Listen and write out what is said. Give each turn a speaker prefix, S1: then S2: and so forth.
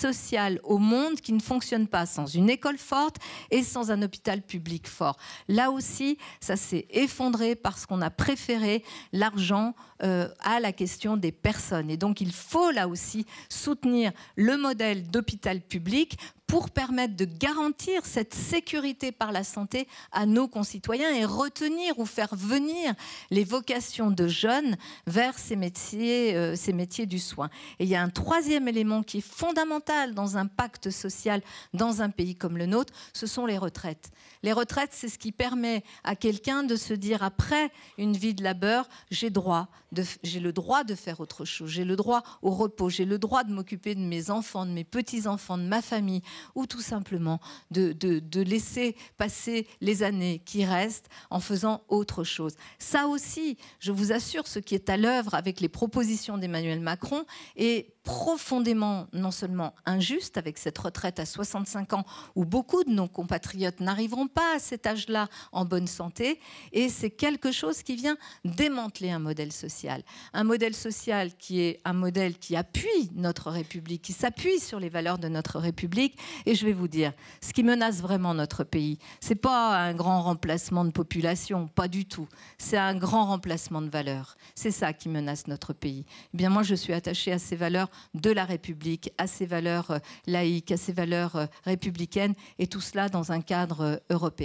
S1: sociale au monde qui ne fonctionne pas sans une école forte et sans un hôpital public fort. Là aussi, ça s'est effondré parce qu'on a préféré l'argent euh, à la question des personnes. Et donc il faut là aussi soutenir le modèle d'hôpital public pour permettre de garantir cette sécurité par la santé à nos concitoyens et retenir ou faire venir les vocations de jeunes vers ces métiers, euh, ces métiers du soin. Et il y a un troisième élément qui est fondamental dans un pacte social dans un pays comme le nôtre, ce sont les retraites. Les retraites, c'est ce qui permet à quelqu'un de se dire après une vie de labeur, j'ai droit, j'ai le droit de faire autre chose, j'ai le droit au repos, j'ai le droit de m'occuper de mes enfants, de mes petits-enfants, de ma famille, ou tout simplement de, laisser passer les années qui restent en faisant autre chose. Ça aussi, je vous assure, ce qui est à l'œuvre avec les propositions d'Emmanuel Macron est profondément non seulement injuste avec cette retraite à 65 ans où beaucoup de nos compatriotes n'arriveront pas à cet âge-là en bonne santé, et c'est quelque chose qui vient démanteler un modèle social. Un modèle social qui est un modèle qui appuie notre République, qui s'appuie sur les valeurs de notre République, et je vais vous dire, ce qui menace vraiment notre pays, c'est pas un grand remplacement de population, pas du tout, c'est un grand remplacement de valeurs. C'est ça qui menace notre pays. Eh bien moi je suis attachée à ces valeurs de la République, à ses valeurs euh, laïques, à ses valeurs euh, républicaines, et tout cela dans un cadre euh, européen.